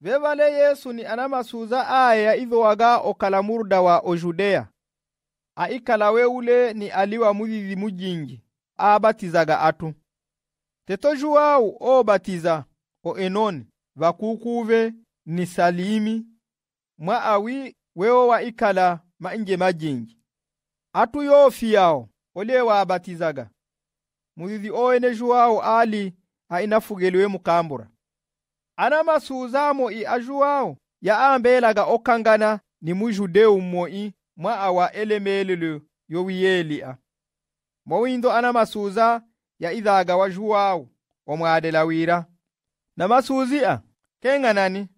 vevale yesu ni anamasuza aya ive waga okalamurda wa ojudeya aikala we ule ni aliwa muvivi mujingi abatizaga atu tetojuwawu obatiza o enoni vakukuve ni salimi mwa awi wewo ma nje majingi atu yofiyawo ole waabatizaga muvivi owenejuwawu ali ainafugeliwe mukambura anamasuuza mo i ajuwawo ya ambelaga okangana ni mujudeu mo'i mwa awa elemelelo yowiyeli'a mowindo anamasuuza ya idaga wajuwawo omwaadela wira namasuuzi-a keng'anani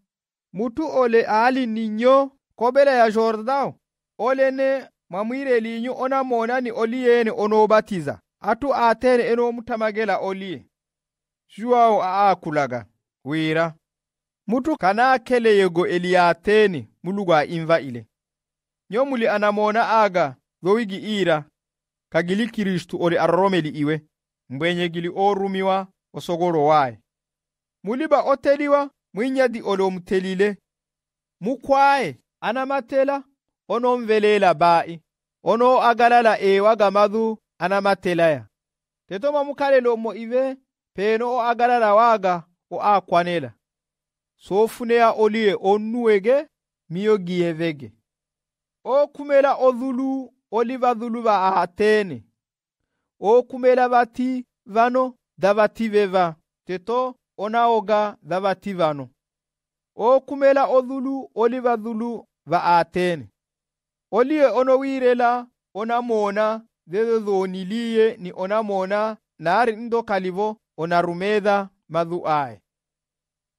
mutu ole aali ninyo kobela ya jordao olene onamoona ni oliyeene onoobatiza atu atene enomutamagela oliye a aakulaga wira mutu kana keleyego eliyateni mulugwa imva ile nyomuli anamona aga gowigi ira kagili kiristu ori arromeli iwe gili orumiwa osogolo waye muliba oteliwa mwinyadi oli omutelile mukwaye anamatela onomvelela ba'i ono agalala ewaga madhu anamatelaya tetoma mukale lomo ive peno o agalala waga o-akwanela soofuneya oliye onnuwege miyo giyevege ookumela odhulu olivadhulu va aatene ookumela vati vano davati veva teto onaoga davati vano ookumela odhulu olivadhulu va aatene oliye onowiirela onamona zezozoniliye ni onamona naari nndo kalivo onarumedha madhu ai.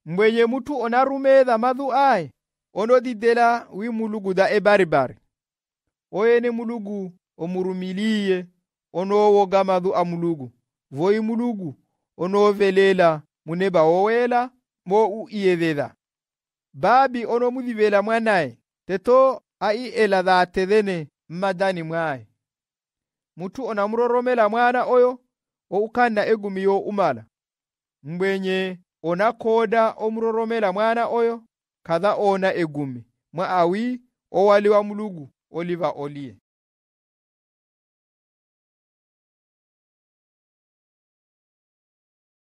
mbwenye mutu onarumedha madhu aye onodidela wi mulugu da ebaribari oyene mulugu omurumiliye onowoga madhu a mulugu voyi mulugu onovelela muneba owela mo uiyevela babi onomudivela mwanaye teto elada dhatethene madani mwae. mutu onamuroromela mwana oyo oukanna egumiyo umala mbwenye onakooda omuroromela mwana oyo kadha ona egumi mwa awi owaliwa mulugu oliva oliye